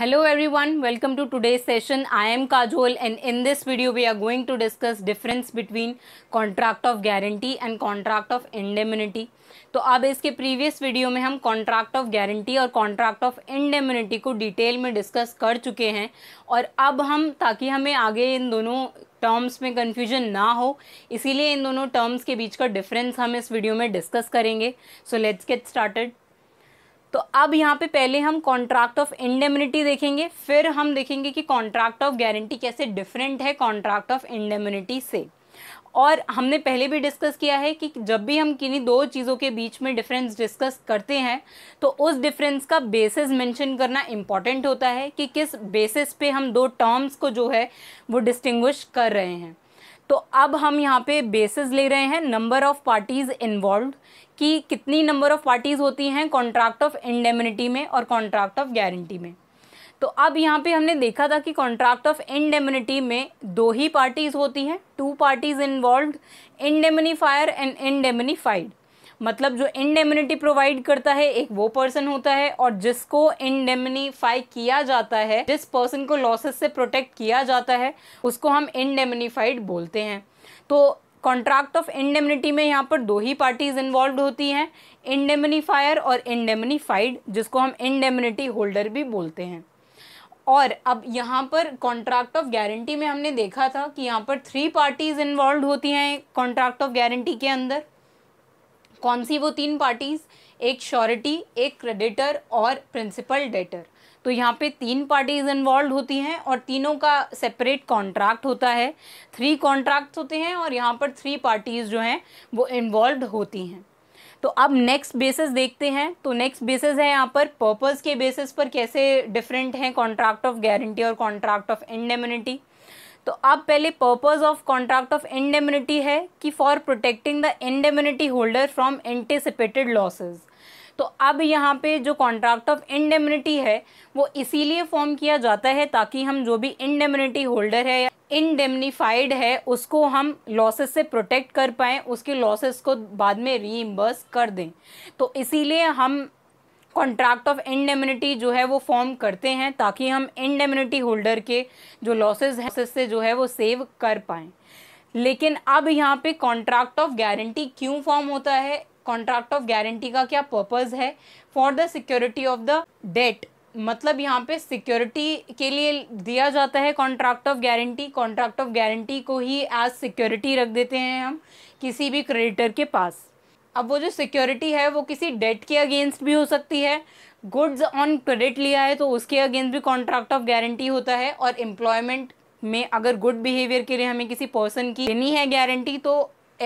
Hello everyone, welcome to today's session. I am Kajol and in this video we are going to discuss difference between contract of guarantee and contract of indemnity. तो अब इसके previous video में हम contract of guarantee और contract of indemnity को detail में discuss कर चुके हैं और अब हम ताकि हमें आगे इन दोनों टर्म्स में कन्फ्यूजन ना हो इसीलिए इन दोनों टर्म्स के बीच का डिफरेंस हम इस वीडियो में डिस्कस करेंगे सो लेट्स गेट स्टार्टेड तो अब यहाँ पे पहले हम कॉन्ट्रैक्ट ऑफ इंडेमिनिटी देखेंगे फिर हम देखेंगे कि कॉन्ट्रैक्ट ऑफ गारंटी कैसे डिफरेंट है कॉन्ट्रैक्ट ऑफ इंडेमिनिटी से और हमने पहले भी डिस्कस किया है कि जब भी हम किन्हीं दो चीज़ों के बीच में डिफरेंस डिस्कस करते हैं तो उस डिफरेंस का बेसिस मेंशन करना इम्पॉर्टेंट होता है कि किस बेसिस पे हम दो टर्म्स को जो है वो डिस्टिंग्विश कर रहे हैं तो अब हम यहाँ पे बेसिस ले रहे हैं नंबर ऑफ़ पार्टीज़ इन्वॉल्व कि कितनी नंबर ऑफ़ पार्टीज़ होती हैं कॉन्ट्रैक्ट ऑफ इंडेमिनिटी में और कॉन्ट्रैक्ट ऑफ गारंटी में तो अब यहाँ पे हमने देखा था कि कॉन्ट्रैक्ट ऑफ इंडेमिनिटी में दो ही पार्टीज़ होती हैं two parties involve indemnifier and indemnified मतलब जो इनडेमनिटी प्रोवाइड करता है एक वो पर्सन होता है और जिसको इनडेमनीफाई किया जाता है जिस पर्सन को लॉसेस से प्रोटेक्ट किया जाता है उसको हम इनडेमनीफाइड बोलते हैं तो कॉन्ट्रैक्ट ऑफ इंडेमिनिटी में यहाँ पर दो ही पार्टीज इन्वॉल्व होती हैं इंडेमिनीफायर और इंडेमिनीफाइड जिसको हम इंडेमिनिटी होल्डर भी बोलते हैं और अब यहाँ पर कॉन्ट्रैक्ट ऑफ गारंटी में हमने देखा था कि यहाँ पर थ्री पार्टीज इन्वॉल्व होती हैं कॉन्ट्रैक्ट ऑफ गारंटी के अंदर कौन सी वो तीन पार्टीज एक श्योरिटी एक क्रेडिटर और प्रिंसिपल डेटर तो यहाँ पे तीन पार्टीज इन्वॉल्व होती हैं और तीनों का सेपरेट कॉन्ट्रैक्ट होता है थ्री कॉन्ट्रैक्ट होते हैं और यहाँ पर थ्री पार्टीज जो हैं वो इन्वॉल्व होती हैं तो अब नेक्स्ट बेसिस देखते हैं तो नेक्स्ट बेसिस है यहाँ पर पर्पस के बेसिस पर कैसे डिफरेंट हैं कॉन्ट्रैक्ट ऑफ गारंटी और कॉन्ट्रैक्ट ऑफ इंडेमिनिटी तो अब पहले purpose of contract of indemnity है कि for protecting the indemnity holder from anticipated losses तो अब यहाँ पे जो कॉन्ट्रैक्ट ऑफ इंडेम्यूनिटी है वो इसीलिए फॉर्म किया जाता है ताकि हम जो भी इंडेमनिटी होल्डर है या इनडेमनीफाइड है उसको हम लॉसेस से प्रोटेक्ट कर पाएँ उसके लॉसेस को बाद में रीइम्बर्स कर दें तो इसीलिए हम कॉन्ट्रैक्ट ऑफ इंडेमिनिटी जो है वो फॉर्म करते हैं ताकि हम इंडेमिनिटी होल्डर के जो लॉसेज हैं उससे जो है वो सेव कर पाएँ लेकिन अब यहाँ पे कॉन्ट्रैक्ट ऑफ गारंटी क्यों फॉर्म होता है कॉन्ट्रैक्ट ऑफ गारंटी का क्या पर्पज़ है for the security of the debt मतलब यहाँ पे सिक्योरिटी के लिए दिया जाता है contract of guarantee contract of guarantee को ही एज सिक्योरिटी रख देते हैं हम किसी भी क्रेडिटर के पास अब वो जो सिक्योरिटी है वो किसी डेट के अगेंस्ट भी हो सकती है गुड्स ऑन क्रेडिट लिया है तो उसके अगेंस्ट भी कॉन्ट्रैक्ट ऑफ गारंटी होता है और एम्प्लॉयमेंट में अगर गुड बिहेवियर के लिए हमें किसी पर्सन की लेनी है गारंटी तो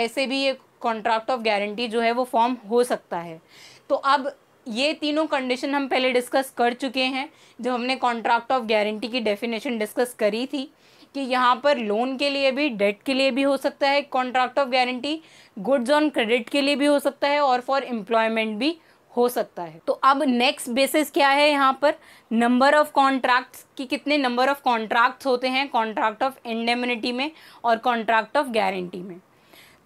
ऐसे भी ये कॉन्ट्रैक्ट ऑफ गारंटी जो है वो फॉर्म हो सकता है तो अब ये तीनों कंडीशन हम पहले डिस्कस कर चुके हैं जो हमने कॉन्ट्रैक्ट ऑफ गारंटी की डेफिनेशन डिस्कस करी थी कि यहाँ पर लोन के लिए भी डेट के लिए भी हो सकता है contract of guarantee goods on credit के लिए भी हो सकता है और फॉर एम्प्लॉयमेंट भी हो सकता है तो अब नेक्स्ट बेसिस क्या है यहाँ पर नंबर ऑफ कॉन्ट्रैक्ट्स की कितने नंबर ऑफ कॉन्ट्रैक्ट्स होते हैं कॉन्ट्रैक्ट ऑफ इंडेमिनिटी में और कॉन्ट्रैक्ट ऑफ गारंटी में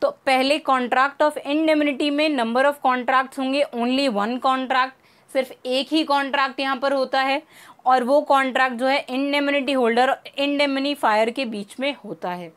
तो पहले कॉन्ट्रैक्ट ऑफ इंडेमिनिटी में नंबर ऑफ कॉन्ट्रैक्ट्स होंगे ओनली वन कॉन्ट्रैक्ट सिर्फ एक ही कॉन्ट्रैक्ट यहाँ पर होता है और वो कॉन्ट्रैक्ट जो है इंडेमिनिटी होल्डर और इंडेमनीफायर के बीच में होता है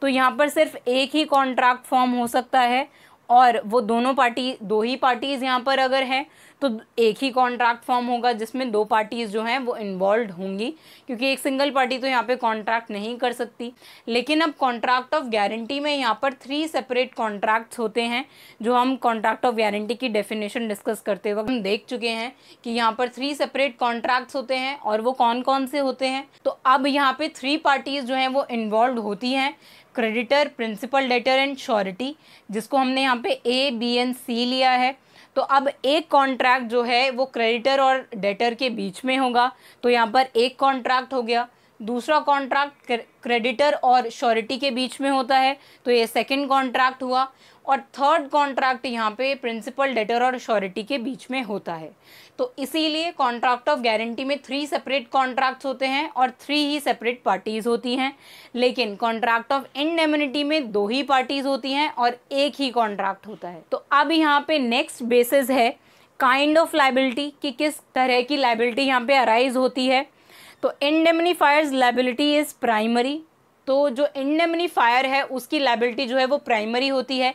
तो यहाँ पर सिर्फ एक ही कॉन्ट्रैक्ट फॉर्म हो सकता है और वो दोनों पार्टी दो ही पार्टीज़ यहाँ पर अगर हैं तो एक ही कॉन्ट्रैक्ट फॉर्म होगा जिसमें दो पार्टीज़ जो हैं वो इन्वॉल्व होंगी क्योंकि एक सिंगल पार्टी तो यहाँ पे कॉन्ट्रैक्ट नहीं कर सकती लेकिन अब कॉन्ट्रैक्ट ऑफ गारंटी में यहाँ पर थ्री सेपरेट कॉन्ट्रैक्ट्स होते हैं जो हम कॉन्ट्रैक्ट ऑफ गारंटी की डेफिनेशन डिस्कस करते वक्त हम देख चुके हैं कि यहाँ पर थ्री सेपरेट कॉन्ट्रैक्ट्स होते हैं और वो कौन कौन से होते हैं तो अब यहाँ पर थ्री पार्टीज़ जो हैं वो इन्वॉल्व होती हैं creditor principal debtor and surety जिसको हमने यहाँ पे ए बी एंड सी लिया है तो अब एक कॉन्ट्रैक्ट जो है वो क्रेडिटर और डेटर के बीच में होगा तो यहाँ पर एक कॉन्ट्रैक्ट हो गया दूसरा कॉन्ट्रैक्ट क्रेडिटर और श्योरिटी के बीच में होता है तो ये सेकंड कॉन्ट्रैक्ट हुआ और थर्ड कॉन्ट्रैक्ट यहाँ पे प्रिंसिपल डेटर और श्योरिटी के बीच में होता है तो इसीलिए कॉन्ट्रैक्ट ऑफ गारंटी में थ्री सेपरेट कॉन्ट्रैक्ट्स होते हैं और थ्री ही सेपरेट पार्टीज़ होती हैं लेकिन कॉन्ट्रैक्ट ऑफ इंडेमिनिटी में दो ही पार्टीज़ होती हैं और एक ही कॉन्ट्रैक्ट होता है तो अब यहाँ पे नेक्स्ट बेसिस है काइंड ऑफ लाइबिलिटी कि किस तरह की लाइबिलिटी यहाँ पे अराइज होती है So indemnifiers liability is primary तो जो इंडेमनी फायर है उसकी लाइबिलिटी जो है वो प्राइमरी होती है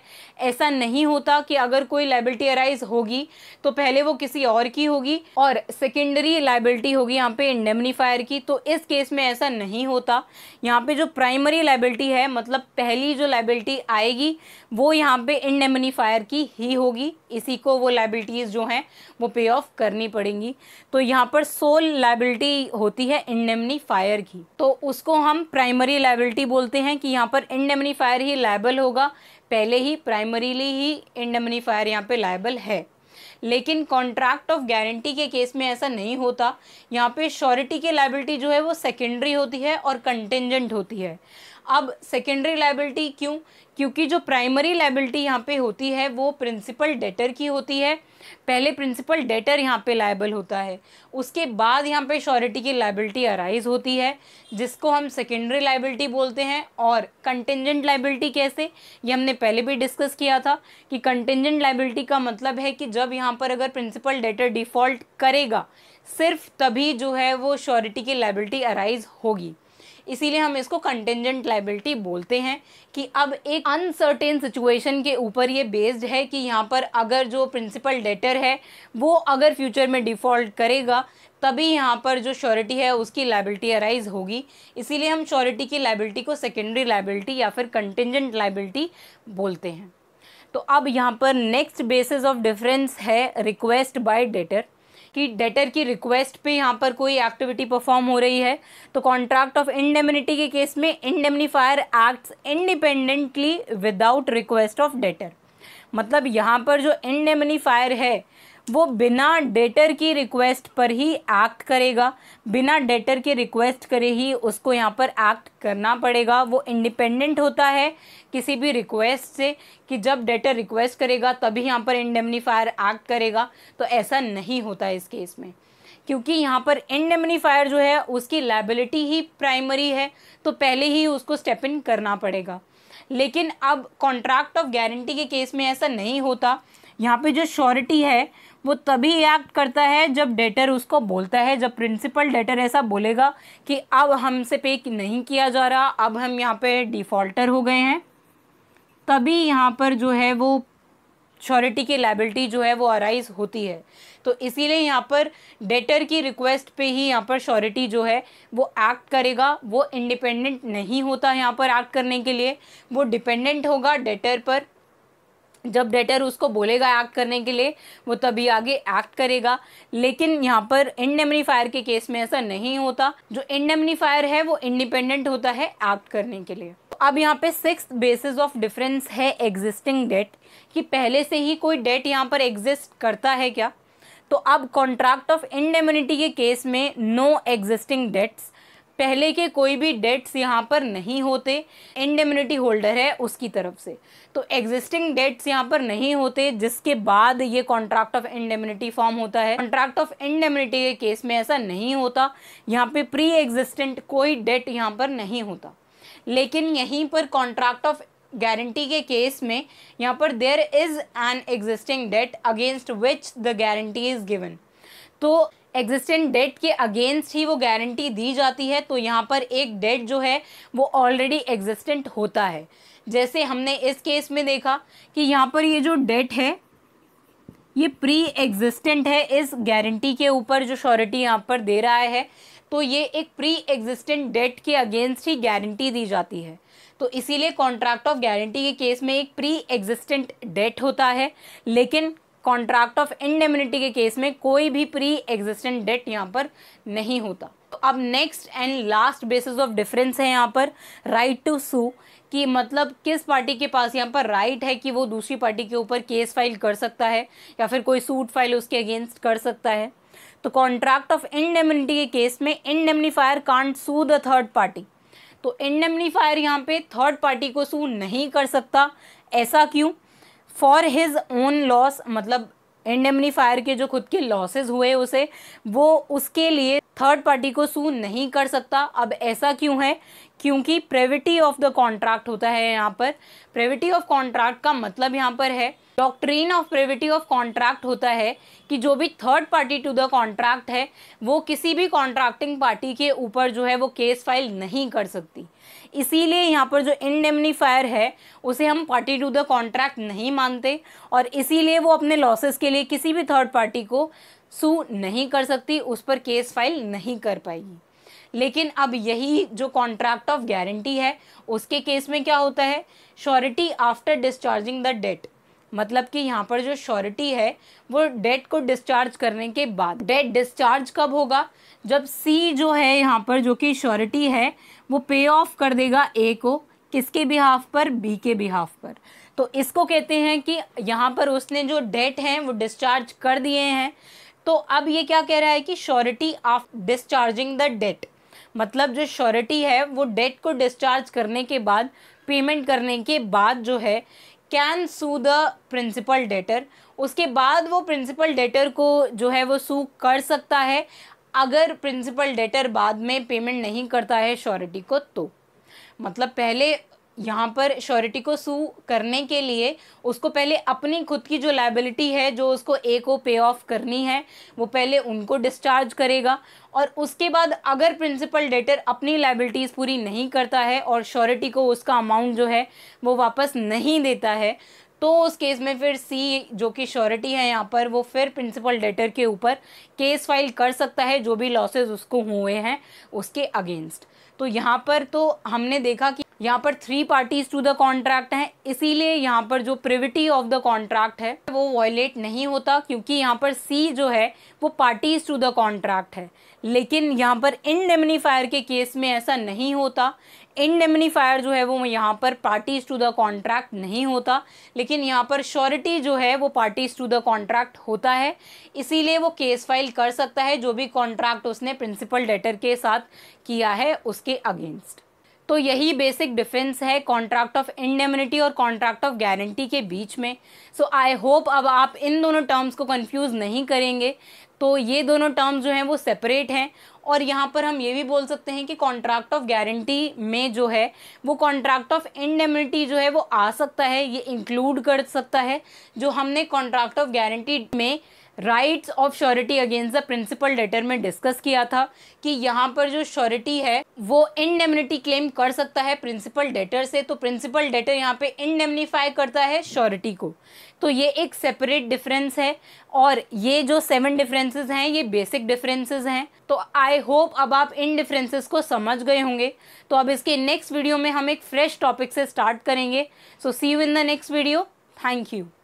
ऐसा नहीं होता कि अगर कोई लाइबिलिटी अराइज होगी तो पहले वो किसी और की होगी और सेकेंडरी लाइबिलिटी होगी यहाँ पे इंडेमनी फायर की तो इस केस में ऐसा नहीं होता यहाँ पे जो प्राइमरी लाइबिलिटी है मतलब पहली जो लाइबिलिटी आएगी वो यहाँ पे इंडेमनी फायर की ही होगी इसी को वो लाइबिलिटीज़ जो हैं वो पे ऑफ करनी पड़ेंगी तो यहाँ पर सोल लाइबिलिटी होती है इंडेमनी फायर की तो उसको हम प्राइमरी लाइबिलिटी लाइबिलिटी बोलते हैं कि यहाँ पर इंडेमनीफायर ही लाइबल होगा पहले ही प्राइमरीली ही इंडेमनीफायर यहाँ पे लाइबल है लेकिन कॉन्ट्रैक्ट ऑफ गारंटी के केस में ऐसा नहीं होता यहाँ पे श्योरिटी की लाइबिलिटी जो है वो सेकेंडरी होती है और कंटेंजेंट होती है अब सेकेंडरी लाइबिलिटी क्यों क्योंकि जो प्राइमरी लाइबिलिटी यहाँ पे होती है वो प्रिंसिपल डेटर की होती है पहले प्रिंसिपल डेटर यहाँ पे लाइबल होता है उसके बाद यहाँ पे श्योरिटी की लाइबिलिटी अराइज होती है जिसको हम सेकेंडरी लाइबिलिटी बोलते हैं और कंटेंजेंट लाइबिलिटी कैसे ये हमने पहले भी डिस्कस किया था कि कंटेंजेंट लाइबिलिटी का मतलब है कि जब यहाँ पर अगर प्रिंसिपल डेटर डिफ़ॉल्ट करेगा सिर्फ तभी जो है वो श्योरिटी की लाइबिलिटी अराइज होगी इसीलिए हम इसको कंटेंजेंट लाइबिलिटी बोलते हैं कि अब एक अनसर्टेन सिचुएशन के ऊपर ये बेस्ड है कि यहाँ पर अगर जो प्रिंसिपल डेटर है वो अगर फ्यूचर में डिफ़ॉल्ट करेगा तभी यहाँ पर जो श्योरिटी है उसकी लाइबिलिटी अराइज होगी इसीलिए हम श्योरिटी की लाइबिलिटी को सेकेंडरी लाइबिलिटी या फिर कंटेंजेंट लाइबिलिटी बोलते हैं तो अब यहाँ पर नेक्स्ट बेसिस ऑफ डिफरेंस है रिक्वेस्ट बाय डेटर कि डेटर की रिक्वेस्ट पे यहाँ पर कोई एक्टिविटी परफॉर्म हो रही है तो कॉन्ट्रैक्ट ऑफ इंडेमिनिटी के केस में indemnifier acts independently without request of debtor मतलब यहाँ पर जो इंडेमनीफायर है वो बिना डेटर की रिक्वेस्ट पर ही एक्ट करेगा बिना डेटर के रिक्वेस्ट करे ही उसको यहाँ पर एक्ट करना पड़ेगा वो इंडिपेंडेंट होता है किसी भी रिक्वेस्ट से कि जब डेटर रिक्वेस्ट करेगा तभी यहाँ पर इंडेमनीफायर एक्ट करेगा तो ऐसा नहीं होता इस केस में क्योंकि यहाँ पर इंडेमनीफायर जो है उसकी लाइबिलिटी ही प्राइमरी है तो पहले ही उसको स्टेप इन करना पड़ेगा लेकिन अब कॉन्ट्रैक्ट ऑफ गारंटी के केस में ऐसा नहीं होता यहाँ पे जो श्योरिटी है वो तभी एक्ट करता है जब डेटर उसको बोलता है जब प्रिंसिपल डेटर ऐसा बोलेगा कि अब हमसे पे नहीं किया जा रहा अब हम यहाँ पे डिफ़ॉल्टर हो गए हैं तभी यहाँ पर जो है वो श्योरिटी की लाइबिलिटी जो है वो अराइज होती है तो इसीलिए यहाँ पर डेटर की रिक्वेस्ट पे ही यहाँ पर श्योरिटी जो है वो एक्ट करेगा वो इंडिपेंडेंट नहीं होता यहाँ पर एक्ट करने के लिए वो डिपेंडेंट होगा डेटर पर जब डेटर उसको बोलेगा एक्ट करने के लिए वो तभी आगे एक्ट करेगा लेकिन यहाँ पर इंडेमनीफायर के केस में ऐसा नहीं होता जो इंडेमनीफायर है वो इंडिपेंडेंट होता है एक्ट करने के लिए अब यहाँ पे सिक्स बेसिस ऑफ डिफरेंस है एग्जिस्टिंग डेट कि पहले से ही कोई डेट यहाँ पर एग्जिस्ट करता है क्या तो अब कॉन्ट्रैक्ट ऑफ इंडेमिनिटी के केस में नो एग्जिस्टिंग डेट्स पहले के कोई भी डेट्स यहाँ पर नहीं होते इंडेमिनिटी होल्डर है उसकी तरफ से तो एग्जिस्टिंग डेट्स यहाँ पर नहीं होते जिसके बाद ये कॉन्ट्रैक्ट ऑफ इंडेम्यूनिटी फॉर्म होता है कॉन्ट्रैक्ट ऑफ इंडेम्यूनिटी के केस में ऐसा नहीं होता यहाँ पे प्री एग्जिस्टेंट कोई डेट यहाँ पर नहीं होता लेकिन यहीं पर कॉन्ट्रैक्ट ऑफ गारंटी के केस में यहाँ पर there is an existing debt against which the guarantee is given तो एग्जिस्टेंट डेट के अगेंस्ट ही वो गारंटी दी जाती है तो यहाँ पर एक डेट जो है वो ऑलरेडी एग्जिस्टेंट होता है जैसे हमने इस केस में देखा कि यहाँ पर ये जो डेट है ये प्री एग्जिस्टेंट है इस गारंटी के ऊपर जो श्योरिटी यहाँ पर दे रहा है तो ये एक प्री एग्जिस्टेंट डेट के अगेंस्ट ही गारंटी दी जाती है तो इसीलिए कॉन्ट्रैक्ट ऑफ गारंटी के केस में एक प्री एग्जिस्टेंट डेट होता है लेकिन कॉन्ट्रैक्ट ऑफ इंडेमिनिटी के केस में कोई भी प्री एग्जिस्टेंट डेट यहाँ पर नहीं होता तो अब next and last basis of difference है यहाँ पर राइट टू सू कि मतलब किस पार्टी के पास यहाँ पर राइट right है कि वो दूसरी पार्टी के ऊपर केस फाइल कर सकता है या फिर कोई सूट फाइल उसके अगेंस्ट कर सकता है तो कॉन्ट्रैक्ट ऑफ इंडेमिनिटी के केस में indemnifier can't sue the third party तो इंडेमनीफायर यहाँ पे थर्ड पार्टी को सू नहीं कर सकता ऐसा क्यों फॉर हिज ओन लॉस मतलब इंडेमनीफायर के जो खुद के लॉसेज हुए उसे वो उसके लिए थर्ड पार्टी को सू नहीं कर सकता अब ऐसा क्यों है क्योंकि प्रेविटी ऑफ द कॉन्ट्रैक्ट होता है यहाँ पर प्रेविटी ऑफ कॉन्ट्रैक्ट का मतलब यहाँ पर है doctrine of privity of contract होता है कि जो भी third party to the contract है वो किसी भी कॉन्ट्रैक्टिंग पार्टी के ऊपर जो है वो केस फाइल नहीं कर सकती इसीलिए यहाँ पर जो इनडेमनीफायर है उसे हम पार्टी टू द कॉन्ट्रैक्ट नहीं मानते और इसीलिए वो अपने लॉसेस के लिए किसी भी थर्ड पार्टी को सू नहीं कर सकती उस पर केस फाइल नहीं कर पाएगी लेकिन अब यही जो कॉन्ट्रैक्ट ऑफ गारंटी है उसके केस में क्या होता है surety after discharging the debt मतलब कि यहाँ पर जो श्योरिटी है वो डेट को डिस्चार्ज करने के बाद डेट डिस्चार्ज कब होगा जब सी जो है यहाँ पर जो कि श्योरिटी है वो पे ऑफ कर देगा ए को किसके बिहाफ पर बी के बिहाफ पर तो इसको कहते हैं कि यहाँ पर उसने जो डेट है वो डिस्चार्ज कर दिए हैं तो अब ये क्या कह रहा है कि surety of discharging the debt मतलब जो श्योरिटी है वो डेट को डिस्चार्ज करने के बाद पेमेंट करने के बाद जो है can sue the principal debtor उसके बाद वो प्रिंसिपल डेटर को जो है वो सू कर सकता है अगर प्रिंसिपल डेटर बाद में पेमेंट नहीं करता है श्योरिटी को तो मतलब पहले यहाँ पर श्योरिटी को सू करने के लिए उसको पहले अपनी खुद की जो लाइबिलिटी है जो उसको ए को पे ऑफ करनी है वो पहले उनको डिस्चार्ज करेगा और उसके बाद अगर प्रिंसिपल डेटर अपनी लाइबिलिटीज़ पूरी नहीं करता है और श्योरिटी को उसका अमाउंट जो है वो वापस नहीं देता है तो उस केस में फिर सी जो कि श्योरिटी है यहाँ पर वो फिर प्रिंसिपल डेटर के ऊपर केस फाइल कर सकता है जो भी लॉसेज उसको हुए हैं उसके अगेंस्ट तो यहाँ पर तो हमने देखा कि यहाँ पर three parties to the contract हैं इसीलिए यहाँ पर जो प्रिविटी ऑफ द कॉन्ट्रैक्ट है वो वॉयलेट नहीं होता क्योंकि यहाँ पर सी जो है वो पार्टीज टू द कॉन्ट्रैक्ट है लेकिन यहाँ पर इनडेमनीफायर के केस में ऐसा नहीं होता इनडेमनीफायर जो है वो यहाँ पर पार्टीज टू द कॉन्ट्रैक्ट नहीं होता लेकिन यहाँ पर श्योरिटी जो है वो पार्टीज टू द कॉन्ट्रैक्ट होता है इसीलिए वो केस फाइल कर सकता है जो भी कॉन्ट्रैक्ट उसने प्रिंसिपल डेटर के साथ किया है उसके अगेंस्ट तो यही बेसिक डिफरेंस है कॉन्ट्रैक्ट ऑफ इंडेमिनिटी और कॉन्ट्रैक्ट ऑफ गारंटी के बीच में सो आई होप अब आप इन दोनों टर्म्स को कंफ्यूज नहीं करेंगे तो ये दोनों टर्म्स जो हैं वो सेपरेट हैं और यहाँ पर हम ये भी बोल सकते हैं कि कॉन्ट्रैक्ट ऑफ गारंटी में जो है वो कॉन्ट्रैक्ट ऑफ इंडेमिनिटी जो है वो आ सकता है ये इंक्लूड कर सकता है जो हमने कॉन्ट्रैक्ट ऑफ गारंटी में rights of surety against the principal debtor में डिस्कस किया था कि यहाँ पर जो श्योरिटी है वो इनडेमिनिटी क्लेम कर सकता है प्रिंसिपल डेटर से तो प्रिंसिपल डेटर यहाँ पे इनडेमनीफाई करता है श्योरिटी को तो ये एक सेपरेट डिफरेंस है और ये जो सेवन डिफरेंसेस हैं ये बेसिक डिफरेंसेस हैं तो आई होप अब आप इन डिफरेंसेस को समझ गए होंगे तो अब इसके नेक्स्ट वीडियो में हम एक फ्रेश टॉपिक से स्टार्ट करेंगे so see you in the next video thank you